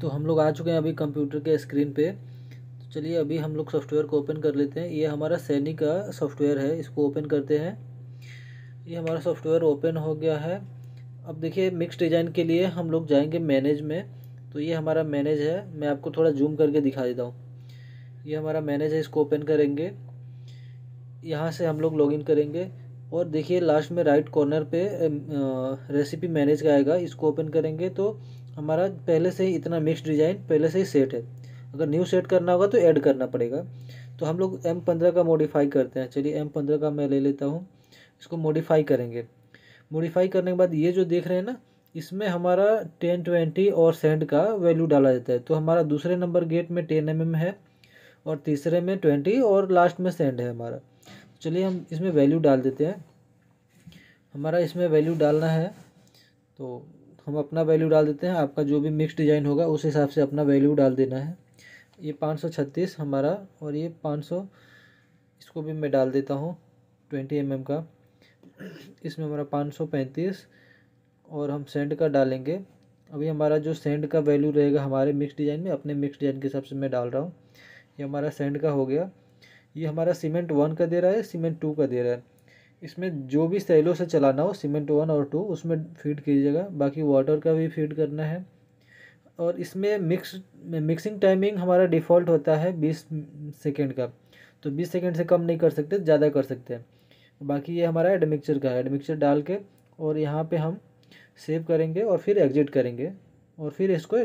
तो हम लोग आ चुके हैं अभी कंप्यूटर के स्क्रीन पे तो चलिए अभी हम लोग सॉफ्टवेयर को ओपन कर लेते हैं ये हमारा सैनी का सॉफ्टवेयर है इसको ओपन करते हैं ये हमारा सॉफ्टवेयर ओपन हो गया है अब देखिए मिक्स डिज़ाइन के लिए हम लोग जाएंगे मैनेज में तो ये हमारा मैनेज है मैं आपको थोड़ा जूम करके दिखा देता हूँ ये हमारा मैनेज है इसको ओपन करेंगे यहाँ से हम लोग लॉगिन करेंगे और देखिए लास्ट में राइट कॉर्नर पे रेसिपी मैनेज का आएगा इसको ओपन करेंगे तो हमारा पहले से ही इतना मिक्स डिज़ाइन पहले से ही सेट है अगर न्यू सेट करना होगा तो ऐड करना पड़ेगा तो हम लोग एम पंद्रह का मॉडिफाई करते हैं चलिए एम पंद्रह का मैं ले लेता हूँ इसको मॉडिफाई करेंगे मॉडिफाई करने के बाद ये जो देख रहे हैं ना इसमें हमारा टेन ट्वेंटी और सेंट का वैल्यू डाला जाता है तो हमारा दूसरे नंबर गेट में टेन एम है और तीसरे में ट्वेंटी और लास्ट में सेंड है हमारा चलिए हम इसमें वैल्यू डाल देते हैं हमारा इसमें वैल्यू डालना है तो हम अपना वैल्यू डाल देते हैं आपका जो भी मिक्स डिज़ाइन होगा उस हिसाब से अपना वैल्यू डाल देना है ये पाँच सौ छत्तीस हमारा और ये पाँच सौ इसको भी मैं डाल देता हूँ ट्वेंटी एम एम का इसमें हमारा पाँच सौ पैंतीस और हम सेंड का डालेंगे अभी हमारा जो सेंड का वैल्यू रहेगा हमारे मिक्स डिज़ाइन में अपने मिक्स डिज़ाइन के हिसाब से मैं डाल रहा हूँ ये हमारा सेंड का हो गया ये हमारा सीमेंट वन का दे रहा है सीमेंट टू का दे रहा है इसमें जो भी सैलों से चलाना हो सीमेंट वन और टू उसमें फीड कीजिएगा बाकी वाटर का भी फीड करना है और इसमें मिक्स मिक्सिंग टाइमिंग हमारा डिफ़ॉल्ट होता है बीस सेकेंड का तो बीस सेकेंड से कम नहीं कर सकते ज़्यादा कर सकते हैं बाकी ये हमारा एडमिक्सचर का है एडमिक्सचर डाल के और यहाँ पे हम सेव करेंगे और फिर एग्जिट करेंगे और फिर इसको